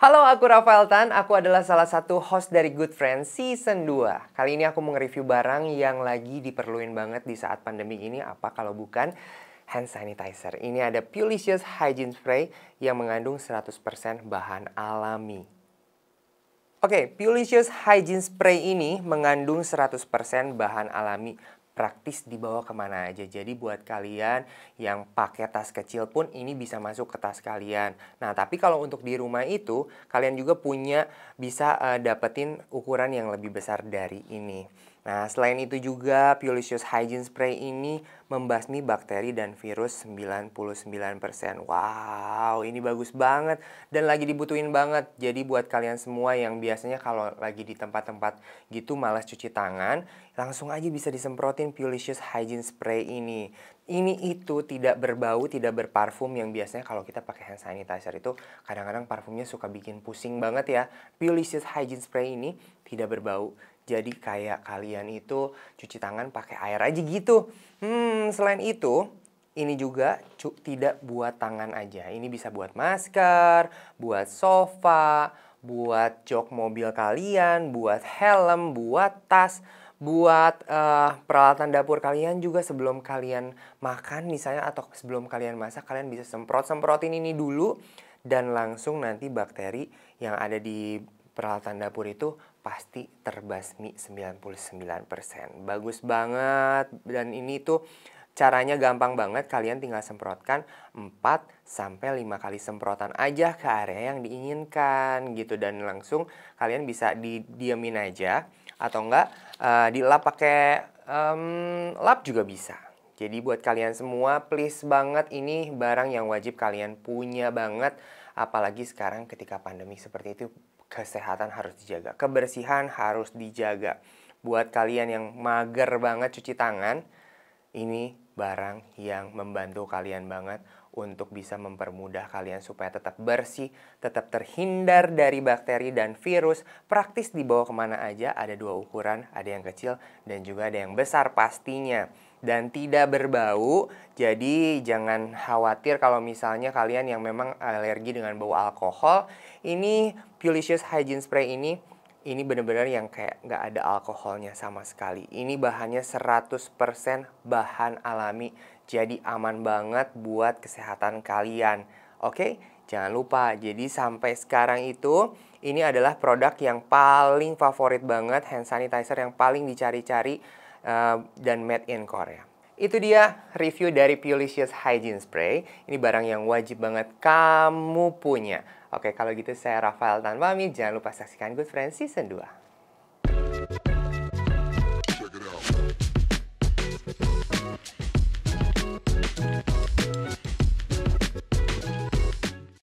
Halo, aku Rafael Tan. Aku adalah salah satu host dari Good Friends Season 2. Kali ini aku mau nge-review barang yang lagi diperluin banget di saat pandemi ini. Apa kalau bukan hand sanitizer. Ini ada Pulicious Hygiene Spray yang mengandung 100% bahan alami. Oke, okay, Pulicious Hygiene Spray ini mengandung 100% bahan alami praktis dibawa kemana aja. Jadi buat kalian yang pakai tas kecil pun ini bisa masuk ke tas kalian. Nah tapi kalau untuk di rumah itu kalian juga punya bisa uh, dapetin ukuran yang lebih besar dari ini. Nah, selain itu juga Piolicious Hygiene Spray ini membasmi bakteri dan virus 99%. Wow, ini bagus banget dan lagi dibutuhin banget. Jadi buat kalian semua yang biasanya kalau lagi di tempat-tempat gitu malas cuci tangan, langsung aja bisa disemprotin Piolicious Hygiene Spray ini. Ini itu tidak berbau, tidak berparfum yang biasanya kalau kita pakai hand sanitizer itu kadang-kadang parfumnya suka bikin pusing banget ya. Piolicious Hygiene Spray ini tidak berbau, jadi kayak kalian itu cuci tangan pakai air aja gitu. Hmm, selain itu, ini juga cu tidak buat tangan aja. Ini bisa buat masker, buat sofa, buat jok mobil kalian, buat helm, buat tas, buat uh, peralatan dapur kalian juga sebelum kalian makan misalnya atau sebelum kalian masak kalian bisa semprot semprotin ini dulu dan langsung nanti bakteri yang ada di peralatan dapur itu pasti terbasmi 99%. Bagus banget dan ini tuh caranya gampang banget kalian tinggal semprotkan 4 sampai 5 kali semprotan aja ke area yang diinginkan gitu dan langsung kalian bisa didiemin aja atau enggak uh, dilap pakai um, lap juga bisa. Jadi buat kalian semua please banget ini barang yang wajib kalian punya banget apalagi sekarang ketika pandemi seperti itu kesehatan harus dijaga, kebersihan harus dijaga. Buat kalian yang mager banget cuci tangan, ini barang yang membantu kalian banget untuk bisa mempermudah kalian supaya tetap bersih, tetap terhindar dari bakteri dan virus. Praktis dibawa kemana aja, ada dua ukuran, ada yang kecil dan juga ada yang besar pastinya. Dan tidak berbau, jadi jangan khawatir kalau misalnya kalian yang memang alergi dengan bau alkohol. Ini Pulicious Hygiene Spray ini ini benar-benar yang kayak nggak ada alkoholnya sama sekali. Ini bahannya 100% bahan alami, jadi aman banget buat kesehatan kalian. Oke, jangan lupa. Jadi sampai sekarang itu, ini adalah produk yang paling favorit banget, hand sanitizer yang paling dicari-cari uh, dan made in Korea. Itu dia review dari Pulicious Hygiene Spray. Ini barang yang wajib banget kamu punya. Oke, kalau gitu saya Rafael Tanwami. Jangan lupa saksikan Good Friends Season 2.